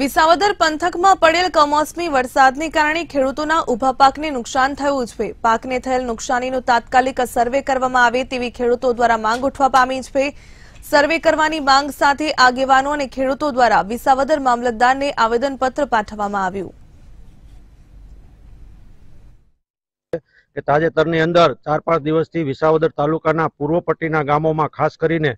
વિસાવદર પંથકમાં પડેલ કમોસમી વરસાદને કારણે ખેડૂતોના ઉભા પાકને નુકસાન થયું છે પાકને થયેલ નુકસાનીનું તાત્કાલિક સર્વે કરવામાં આવે તેવી ખેડૂતો દ્વારા માંગ ઉઠવા પામી છે સર્વે કરવાની માંગ સાથે આગેવાનો અને ખેડૂતો દ્વારા વિસાવદર મામલતદારને આવેદનપત્ર પાઠવવામાં આવ્યું કે તાજેતરની અંદર ચાર પાંચ દિવસથી વિસાવદર તાલુકાના પૂર્વ પટ્ટીના ગામોમાં ખાસ કરીને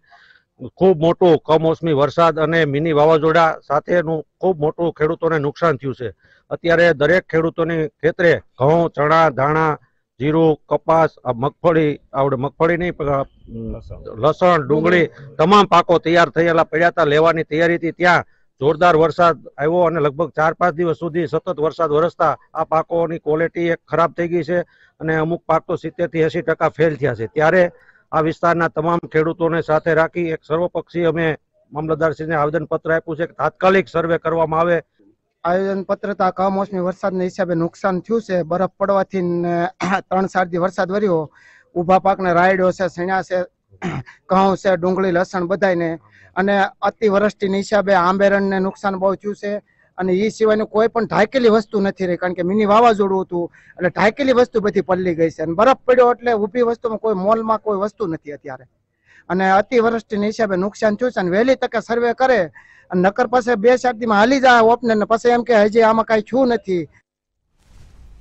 ખૂબ મોટો કમોસમી વરસાદ અને મિની વાવાઝોડા સાથેનું ખૂબ મોટું ખેડૂતોને નુકસાન થયું છે અત્યારે દરેક ખેડૂતોની ખેતરે ઘઉં ચણા ધાણા જીરું કપાસ મગફળી આવડે મગફળી નહીં લસણ ડુંગળી તમામ પાકો તૈયાર થયેલા પડ્યા લેવાની તૈયારી હતી ત્યાં જોરદાર વરસાદ આવ્યો અને લગભગ ચાર પાંચ દિવસ સુધી સતત વરસાદ વરસતા આ પાકોની ક્વોલિટી એક ખરાબ થઈ ગઈ છે અને અમુક પાક તો સિત્તેરથી એંસી ટકા ફેલ થયા છે ત્યારે આ વિસ્તારના તમામ ખેડૂતોને સાથે રાખી એક સર્વપક્ષીય અમે મામલતદારશ્રીને આવેદનપત્ર આપ્યું છે કે તાત્કાલિક સર્વે કરવામાં આવે આયોજન પત્રતા કમોસમી વરસાદના હિસાબે નુકસાન થયું છે બરફ પડવાથી ત્રણ ચાર વરસાદ વર્યો ઊભા પાકને રાયડો છે શેણા છે ઘઉં છે ડુંગળી લસણ બધાને અને અતિ વરસટીના હિસાબે આંબેરણને નુકસાન બહુ થયું છે અને એ સિવાયનું કોઈ પણ ઢાંકેલી વસ્તુ નથી રહી કારણ કે મિની વાવાઝોડું હતું એટલે ઢાંકેલી વસ્તુ બધી પલ્લી ગઈ છે અને બરફ પડ્યો એટલે ઊભી વસ્તુમાં કોઈ મોલમાં કોઈ વસ્તુ નથી અત્યારે અને અતિવૃષ્ટિના હિસાબે નુકસાન થયું છે અને વહેલી તકે સર્વે કરે અને નકર પાસે બે શાદીમાં હાલી જાય ઓપને પછી એમ કે હજી આમાં કાંઈ છું નથી